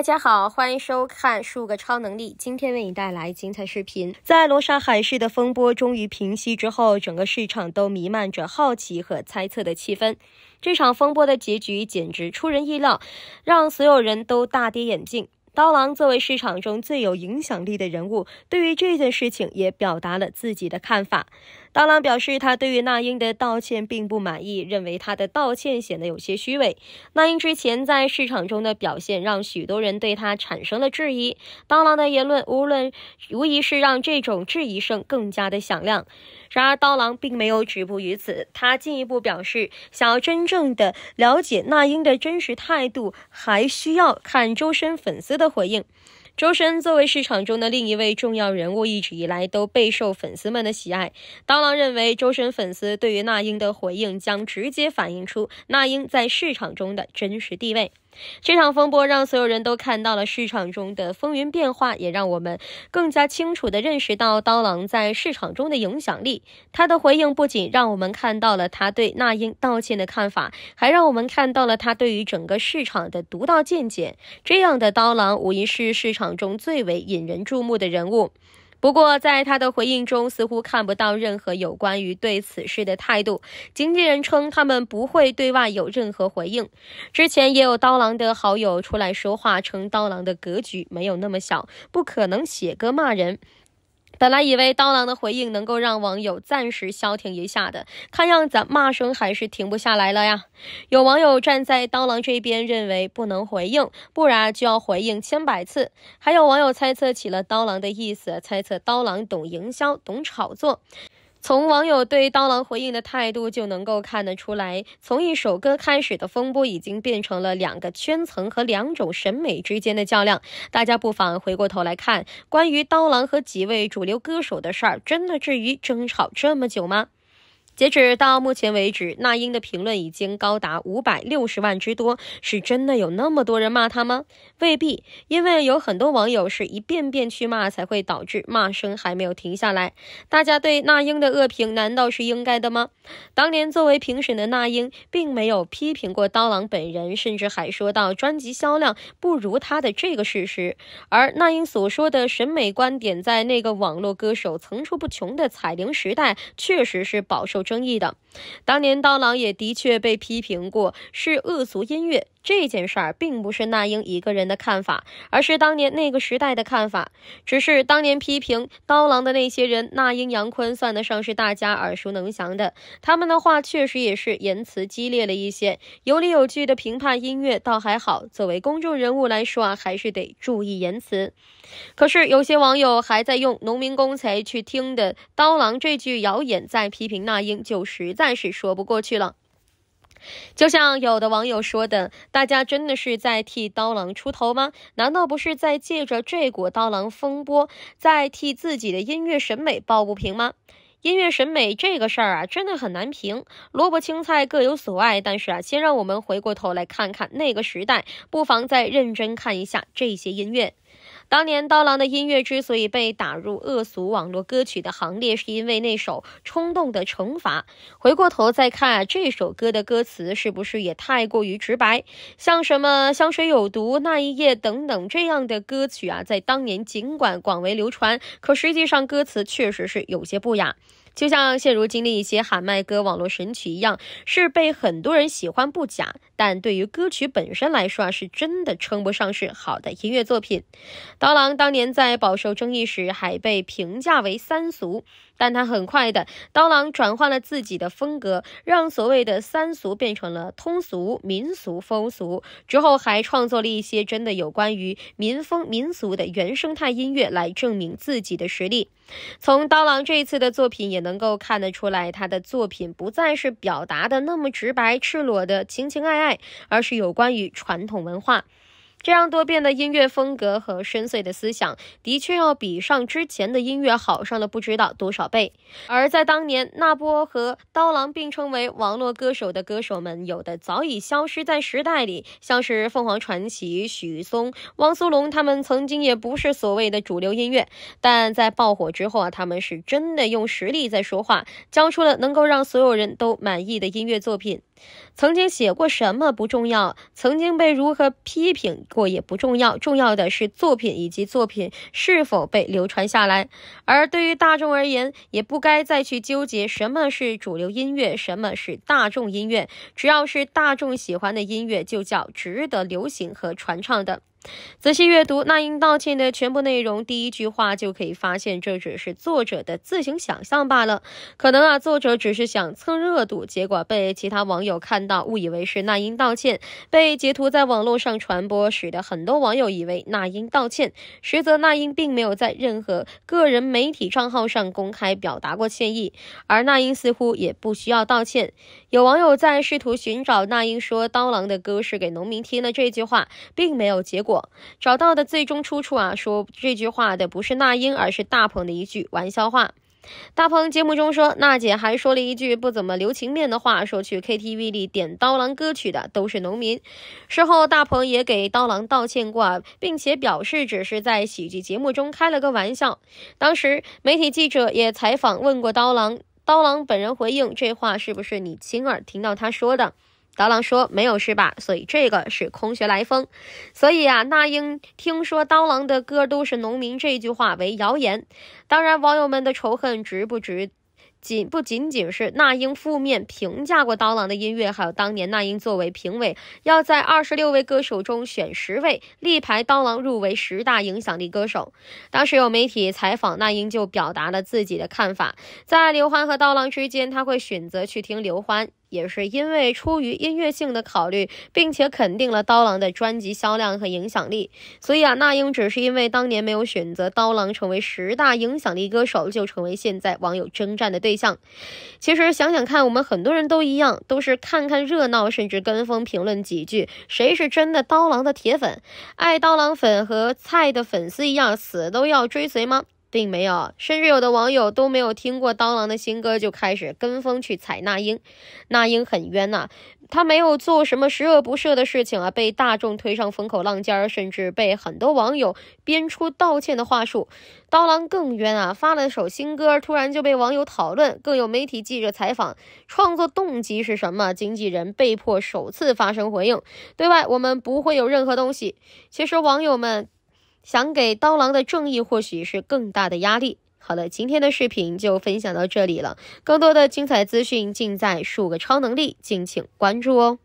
大家好，欢迎收看《数个超能力》，今天为你带来精彩视频。在罗莎海市的风波终于平息之后，整个市场都弥漫着好奇和猜测的气氛。这场风波的结局简直出人意料，让所有人都大跌眼镜。刀郎作为市场中最有影响力的人物，对于这件事情也表达了自己的看法。刀郎表示，他对于那英的道歉并不满意，认为他的道歉显得有些虚伪。那英之前在市场中的表现，让许多人对他产生了质疑。刀郎的言论，无论无疑是让这种质疑声更加的响亮。然而，刀郎并没有止步于此，他进一步表示，想要真正的了解那英的真实态度，还需要看周深粉丝的回应。周深作为市场中的另一位重要人物，一直以来都备受粉丝们的喜爱。刀郎认为，周深粉丝对于那英的回应将直接反映出那英在市场中的真实地位。这场风波让所有人都看到了市场中的风云变化，也让我们更加清楚地认识到刀郎在市场中的影响力。他的回应不仅让我们看到了他对那英道歉的看法，还让我们看到了他对于整个市场的独到见解。这样的刀郎无疑是市场中最为引人注目的人物。不过，在他的回应中，似乎看不到任何有关于对此事的态度。经纪人称，他们不会对外有任何回应。之前也有刀郎的好友出来说话，称刀郎的格局没有那么小，不可能写歌骂人。本来以为刀郎的回应能够让网友暂时消停一下的，看样子骂声还是停不下来了呀。有网友站在刀郎这边，认为不能回应，不然就要回应千百次。还有网友猜测起了刀郎的意思，猜测刀郎懂营销，懂炒作。从网友对刀郎回应的态度就能够看得出来，从一首歌开始的风波已经变成了两个圈层和两种审美之间的较量。大家不妨回过头来看，关于刀郎和几位主流歌手的事儿，真的至于争吵这么久吗？截止到目前为止，那英的评论已经高达五百六十万之多，是真的有那么多人骂他吗？未必，因为有很多网友是一遍遍去骂，才会导致骂声还没有停下来。大家对那英的恶评难道是应该的吗？当年作为评审的那英，并没有批评过刀郎本人，甚至还说到专辑销量不如他的这个事实。而那英所说的审美观点，在那个网络歌手层出不穷的彩铃时代，确实是饱受。争议的，当年刀郎也的确被批评过，是恶俗音乐。这件事儿并不是那英一个人的看法，而是当年那个时代的看法。只是当年批评刀郎的那些人，那英、杨坤算得上是大家耳熟能详的。他们的话确实也是言辞激烈了一些，有理有据的评判音乐倒还好。作为公众人物来说啊，还是得注意言辞。可是有些网友还在用农民工才去听的刀郎这句谣言在批评那英，就实在是说不过去了。就像有的网友说的，大家真的是在替刀郎出头吗？难道不是在借着这股刀郎风波，在替自己的音乐审美抱不平吗？音乐审美这个事儿啊，真的很难评。萝卜青菜各有所爱，但是啊，先让我们回过头来看看那个时代，不妨再认真看一下这些音乐。当年刀郎的音乐之所以被打入恶俗网络歌曲的行列，是因为那首《冲动的惩罚》。回过头再看这首歌的歌词，是不是也太过于直白？像什么“香水有毒”、“那一夜”等等这样的歌曲啊，在当年尽管广为流传，可实际上歌词确实是有些不雅。就像现如今的一些喊麦歌、网络神曲一样，是被很多人喜欢不假，但对于歌曲本身来说，是真的称不上是好的音乐作品。刀郎当年在饱受争议时，还被评价为三俗。但他很快的，刀郎转换了自己的风格，让所谓的“三俗”变成了通俗、民俗、风俗。之后还创作了一些真的有关于民风、民俗的原生态音乐，来证明自己的实力。从刀郎这一次的作品也能够看得出来，他的作品不再是表达的那么直白、赤裸的情情爱爱，而是有关于传统文化。这样多变的音乐风格和深邃的思想，的确要比上之前的音乐好上了不知道多少倍。而在当年，那波和刀郎并称为网络歌手的歌手们，有的早已消失在时代里，像是凤凰传奇、许嵩、汪苏泷，他们曾经也不是所谓的主流音乐，但在爆火之后啊，他们是真的用实力在说话，交出了能够让所有人都满意的音乐作品。曾经写过什么不重要，曾经被如何批评过也不重要，重要的是作品以及作品是否被流传下来。而对于大众而言，也不该再去纠结什么是主流音乐，什么是大众音乐，只要是大众喜欢的音乐，就叫值得流行和传唱的。仔细阅读那英道歉的全部内容，第一句话就可以发现这只是作者的自行想象罢了。可能啊，作者只是想蹭热度，结果被其他网友看到，误以为是那英道歉，被截图在网络上传播，使得很多网友以为那英道歉，实则那英并没有在任何个人媒体账号上公开表达过歉意，而那英似乎也不需要道歉。有网友在试图寻找那英说刀郎的歌是给农民听的这句话，并没有结果。找到的最终出处啊，说这句话的不是那英，而是大鹏的一句玩笑话。大鹏节目中说，娜姐还说了一句不怎么留情面的话，说去 KTV 里点刀郎歌曲的都是农民。事后，大鹏也给刀郎道歉过，并且表示只是在喜剧节目中开了个玩笑。当时媒体记者也采访问过刀郎，刀郎本人回应这话是不是你亲耳听到他说的？刀郎说没有是吧？所以这个是空穴来风。所以啊，那英听说刀郎的歌都是农民这句话为谣言。当然，网友们的仇恨值不值，仅不仅仅是那英负面评价过刀郎的音乐，还有当年那英作为评委要在二十六位歌手中选十位，力排刀郎入围十大影响力歌手。当时有媒体采访那英，就表达了自己的看法，在刘欢和刀郎之间，他会选择去听刘欢。也是因为出于音乐性的考虑，并且肯定了刀郎的专辑销量和影响力，所以啊，那英只是因为当年没有选择刀郎成为十大影响力歌手，就成为现在网友征战的对象。其实想想看，我们很多人都一样，都是看看热闹，甚至跟风评论几句。谁是真的刀郎的铁粉？爱刀郎粉和菜的粉丝一样，死都要追随吗？并没有，甚至有的网友都没有听过刀郎的新歌，就开始跟风去踩那英。那英很冤呐，她没有做什么十恶不赦的事情啊，被大众推上风口浪尖儿，甚至被很多网友编出道歉的话术。刀郎更冤啊，发了首新歌，突然就被网友讨论，更有媒体记者采访，创作动机是什么？经纪人被迫首次发声回应，对外我们不会有任何东西。其实网友们。想给刀郎的正义，或许是更大的压力。好了，今天的视频就分享到这里了。更多的精彩资讯尽在“数个超能力”，敬请关注哦。